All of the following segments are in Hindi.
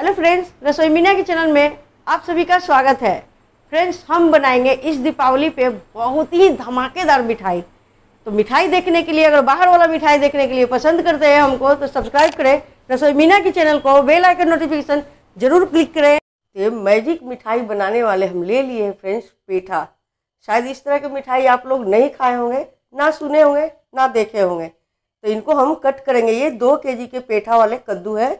हेलो फ्रेंड्स रसोई मीना के चैनल में आप सभी का स्वागत है फ्रेंड्स हम बनाएंगे इस दीपावली पे बहुत ही धमाकेदार मिठाई तो मिठाई देखने के लिए अगर बाहर वाला मिठाई देखने के लिए पसंद करते हैं हमको तो सब्सक्राइब करें रसोई मीना के चैनल को बेल आइकन नोटिफिकेशन जरूर क्लिक करें ये मैजिक मिठाई बनाने वाले हम ले लिए हैं फ्रेंड्स पेठा शायद इस तरह की मिठाई आप लोग नहीं खाए होंगे ना सुने होंगे ना देखे होंगे तो इनको हम कट करेंगे ये दो के के पेठा वाले कद्दू है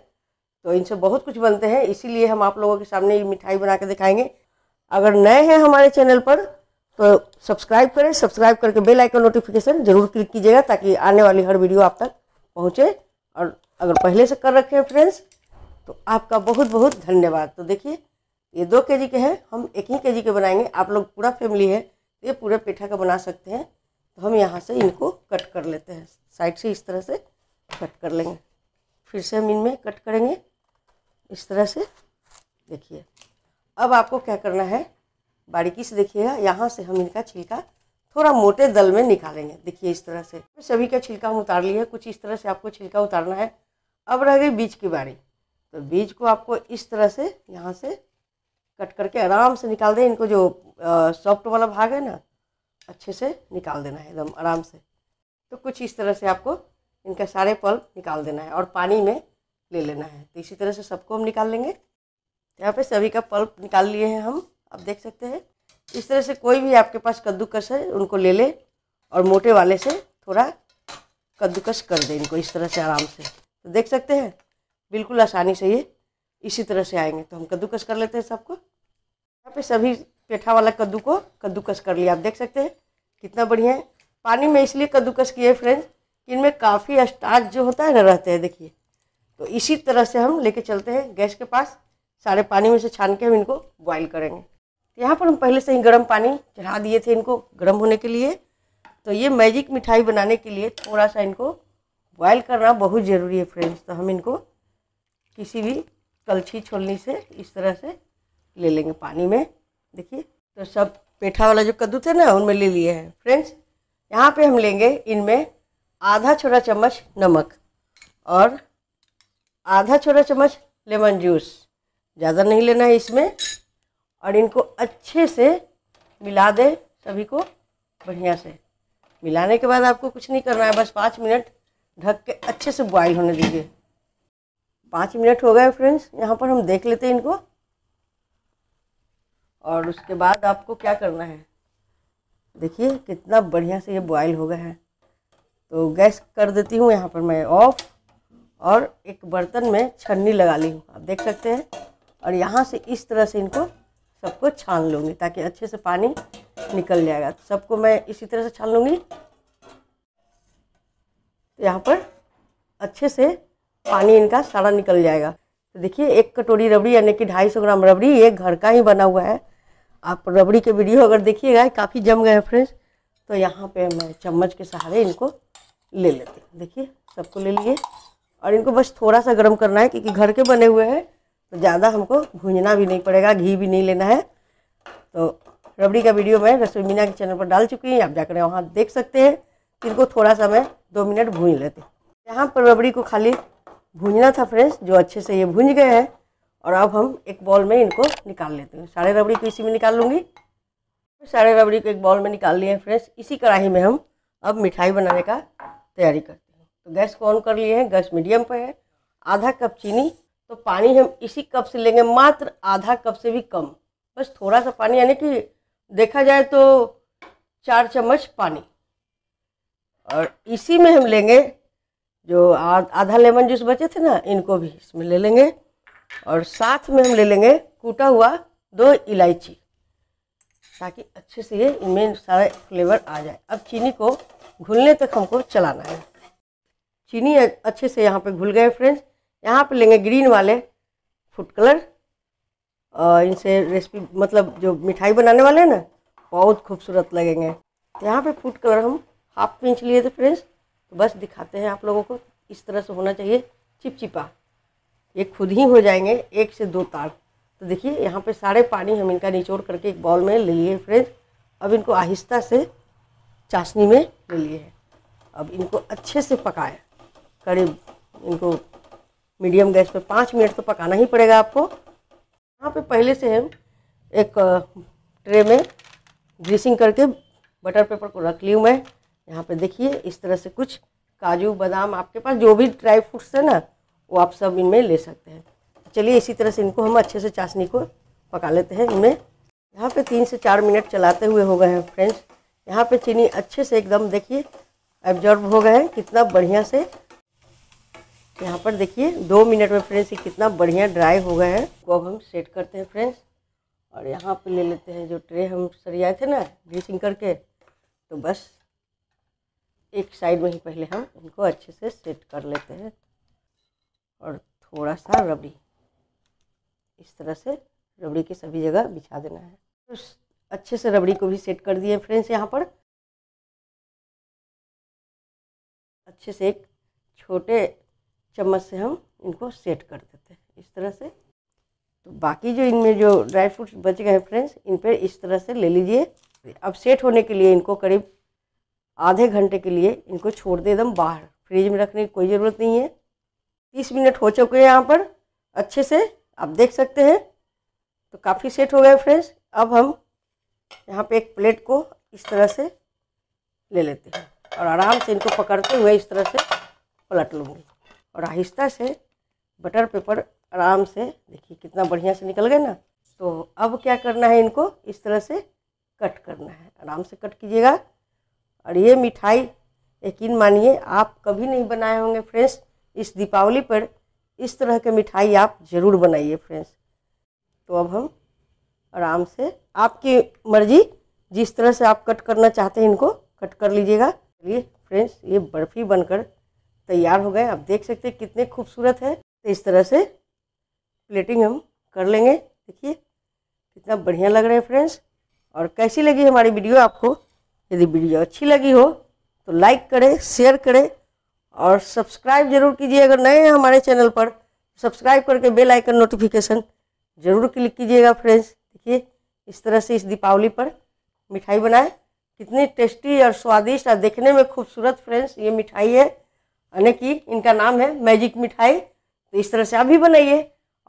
तो इनसे बहुत कुछ बनते हैं इसीलिए हम आप लोगों के सामने ये मिठाई बना के दिखाएंगे अगर नए हैं हमारे चैनल पर तो सब्सक्राइब करें सब्सक्राइब करके बेल आइकन नोटिफिकेशन ज़रूर क्लिक कीजिएगा ताकि आने वाली हर वीडियो आप तक पहुँचे और अगर पहले से कर रखे हैं फ्रेंड्स तो आपका बहुत बहुत धन्यवाद तो देखिए ये दो के जी के हैं हम एक ही के जी के बनाएंगे आप लोग पूरा फैमिली है तो ये पूरे पेठा का बना सकते हैं तो हम यहाँ से इनको कट कर लेते हैं साइड से इस तरह से कट कर लेंगे फिर से हम इनमें कट करेंगे इस तरह से देखिए अब आपको क्या करना है बारीकी से देखिएगा यहाँ से हम इनका छिलका थोड़ा मोटे दल में निकालेंगे देखिए इस तरह से सभी का छिलका हम उतार लिए कुछ इस तरह से आपको छिलका उतारना है अब रह गई बीज की बारी तो बीज को आपको इस तरह से यहाँ से कट करके आराम से निकाल दें इनको जो सॉफ्ट वाला भाग है ना अच्छे से निकाल देना है एकदम आराम से तो कुछ इस तरह से आपको इनका सारे पल निकाल देना है और पानी में ले लेना है तो इसी तरह से सबको हम निकाल लेंगे यहाँ पे सभी का पल्प निकाल लिए हैं हम आप देख सकते हैं इस तरह से कोई भी आपके पास कद्दूकस है उनको ले ले और मोटे वाले से थोड़ा कद्दूकस कर दे इनको इस तरह से आराम से तो देख सकते हैं बिल्कुल आसानी से ये इसी तरह से आएंगे तो हम कद्दूकस कर लेते हैं सबको यहाँ पे सभी पेठा वाला कद्दू को कद्दूकस कर लिया आप देख सकते हैं कितना बढ़िया है पानी में इसलिए कद्दूकस किए फ्रेंड्स इनमें काफ़ी स्टार्च जो होता है ना रहते हैं देखिए तो इसी तरह से हम लेके चलते हैं गैस के पास सारे पानी में से छान के हम इनको बॉईल करेंगे तो यहाँ पर हम पहले से ही गर्म पानी चढ़ा दिए थे इनको गर्म होने के लिए तो ये मैजिक मिठाई बनाने के लिए थोड़ा सा इनको बॉयल करना बहुत ज़रूरी है फ्रेंड्स तो हम इनको किसी भी कलछी छोलनी से इस तरह से ले लेंगे पानी में देखिए तो सब पेठा वाला जो कद्दू थे ना उनमें ले लिए हैं फ्रेंड्स यहाँ पे हम लेंगे इनमें आधा छोटा चम्मच नमक और आधा छोटा चम्मच लेमन जूस ज़्यादा नहीं लेना है इसमें और इनको अच्छे से मिला दें सभी को बढ़िया से मिलाने के बाद आपको कुछ नहीं करना है बस पाँच मिनट ढक के अच्छे से बॉईल होने दीजिए पाँच मिनट हो गए फ्रेंड्स यहाँ पर हम देख लेते हैं इनको और उसके बाद आपको क्या करना है देखिए कितना बढ़िया से ये बॉईल हो गया है तो गैस कर देती हूँ यहाँ पर मैं ऑफ़ और एक बर्तन में छन्नी लगा ली हूँ आप देख सकते हैं और यहाँ से इस तरह से इनको सबको छान लूँगी ताकि अच्छे से पानी निकल जाएगा तो सबको मैं इसी तरह से छान लूँगी तो यहाँ पर अच्छे से पानी इनका सारा निकल जाएगा तो देखिए एक कटोरी रबड़ी यानी कि ढाई सौ ग्राम रबड़ी ये घर का ही बना हुआ है आप रबड़ी के वीडियो अगर देखिएगा काफ़ी जम गए हैं फ्रेंड्स तो यहाँ पे मैं चम्मच के सहारे इनको ले लेती हूँ देखिए सबको ले लिए और इनको बस थोड़ा सा गर्म करना है क्योंकि घर के बने हुए हैं तो ज़्यादा हमको भूंजना भी नहीं पड़ेगा घी भी नहीं लेना है तो रबड़ी का वीडियो मैं रसोई मीना के चैनल पर डाल चुकी हूँ आप जाकर वहाँ देख सकते हैं तो इनको थोड़ा सा मैं दो मिनट भून लेते यहाँ पर रबड़ी को खाली भूंजना था फ्रेंड्स जो अच्छे से ये भूंज गए हैं और अब हम एक बॉल में इनको निकाल लेते हैं सारे रबड़ी को इसी में निकाल लूँगी सारे रबड़ी को एक बॉल में निकाल लिए फ्रेंड्स इसी कढ़ाई में हम अब मिठाई बनाने का तैयारी करते हैं तो गैस को ऑन कर लिए हैं गैस मीडियम पर है आधा कप चीनी तो पानी हम इसी कप से लेंगे मात्र आधा कप से भी कम बस थोड़ा सा पानी यानी कि देखा जाए तो चार चम्मच पानी और इसी में हम लेंगे जो आधा लेमन जूस बचे थे ना इनको भी इसमें ले लेंगे और साथ में हम ले लेंगे कूटा हुआ दो इलायची ताकि अच्छे से ये इनमें सारा फ्लेवर आ जाए अब चीनी को घुलने तक हमको चलाना है चीनी अच्छे से यहाँ पे घुल गए फ्रेंड्स यहाँ पे लेंगे ग्रीन वाले फूड कलर और इनसे रेसिपी मतलब जो मिठाई बनाने वाले हैं ना बहुत खूबसूरत लगेंगे तो यहाँ पे फूड कलर हम हाफ पिंच लिए थे फ्रेंड्स तो बस दिखाते हैं आप लोगों को इस तरह से होना चाहिए चिपचिपा ये खुद ही हो जाएंगे एक से दो तार तो देखिए यहाँ पे सारे पानी हम इनका निचोड़ करके एक बॉल में ले लिए फ्रेंड्स अब इनको आहिस्ता से चाशनी में ले लिए अब इनको अच्छे से पकाएं करीब इनको मीडियम गैस पे पाँच मिनट तो पकाना ही पड़ेगा आपको यहाँ पे पहले से हम एक ट्रे में ग्रीसिंग करके बटर पेपर को रख ली हूँ मैं यहाँ पे देखिए इस तरह से कुछ काजू बादाम आपके पास जो भी ड्राई फ्रूट्स है ना वो आप सब इनमें ले सकते हैं चलिए इसी तरह से इनको हम अच्छे से चाशनी को पका लेते हैं इनमें यहाँ पे तीन से चार मिनट चलाते हुए हो गए हैं फ्रेंड्स यहाँ पे चीनी अच्छे से एकदम देखिए एब्जॉर्ब हो गए हैं कितना बढ़िया से यहाँ पर देखिए दो मिनट में फ्रेंड्स ये कितना बढ़िया ड्राई हो गया है तो अब हम सेट करते हैं फ्रेंड्स और यहाँ पर ले लेते हैं जो ट्रे हम सरियाए थे ना ग्रीसिंग करके तो बस एक साइड में ही पहले हम इनको अच्छे से सेट कर लेते हैं और थोड़ा सा रबड़ी इस तरह से रबड़ी की सभी जगह बिछा देना है तो अच्छे से रबड़ी को भी सेट कर दिए फ्रेंड्स यहाँ पर अच्छे से एक छोटे चम्मच से हम इनको सेट कर देते हैं इस तरह से तो बाकी जो इनमें जो ड्राई फ्रूट्स बच गए हैं फ्रेंड्स इन पर इस तरह से ले लीजिए अब सेट होने के लिए इनको करीब आधे घंटे के लिए इनको छोड़ दे एकदम बाहर फ्रिज में रखने की कोई ज़रूरत नहीं है तीस मिनट हो चुके हैं यहाँ पर अच्छे से आप देख सकते हैं तो काफ़ी सेट हो गए फ्रेंड्स अब हम यहाँ पे एक प्लेट को इस तरह से ले लेते हैं और आराम से इनको पकड़ते हुए इस तरह से पलट लूँगी और आहिस्ता से बटर पेपर आराम से देखिए कितना बढ़िया से निकल गए ना तो अब क्या करना है इनको इस तरह से कट करना है आराम से कट कीजिएगा और ये मिठाई यकीन मानिए आप कभी नहीं बनाए होंगे फ्रेंड्स इस दीपावली पर इस तरह के मिठाई आप ज़रूर बनाइए फ्रेंड्स तो अब हम आराम से आपकी मर्जी जिस तरह से आप कट करना चाहते हैं इनको कट कर लीजिएगा चलिए फ्रेंड्स ये बर्फ़ी बनकर तैयार हो गए आप देख सकते हैं कितने खूबसूरत है तो इस तरह से प्लेटिंग हम कर लेंगे देखिए कितना बढ़िया लग रहा है फ्रेंड्स और कैसी लगी हमारी वीडियो आपको यदि वीडियो अच्छी लगी हो तो लाइक करें शेयर करें और सब्सक्राइब जरूर कीजिए अगर नए हैं हमारे चैनल पर सब्सक्राइब करके बेल आइकन नोटिफिकेशन ज़रूर क्लिक कीजिएगा फ्रेंड्स देखिए इस तरह से इस दीपावली पर मिठाई बनाएं कितनी टेस्टी और स्वादिष्ट और देखने में खूबसूरत फ्रेंड्स ये मिठाई है यानी कि इनका नाम है मैजिक मिठाई तो इस तरह से आप भी बनाइए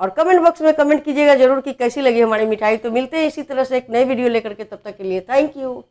और कमेंट बॉक्स में कमेंट कीजिएगा जरूर कि कैसी लगी हमारी मिठाई तो मिलते हैं इसी तरह से एक नई वीडियो लेकर के तब तक के लिए थैंक यू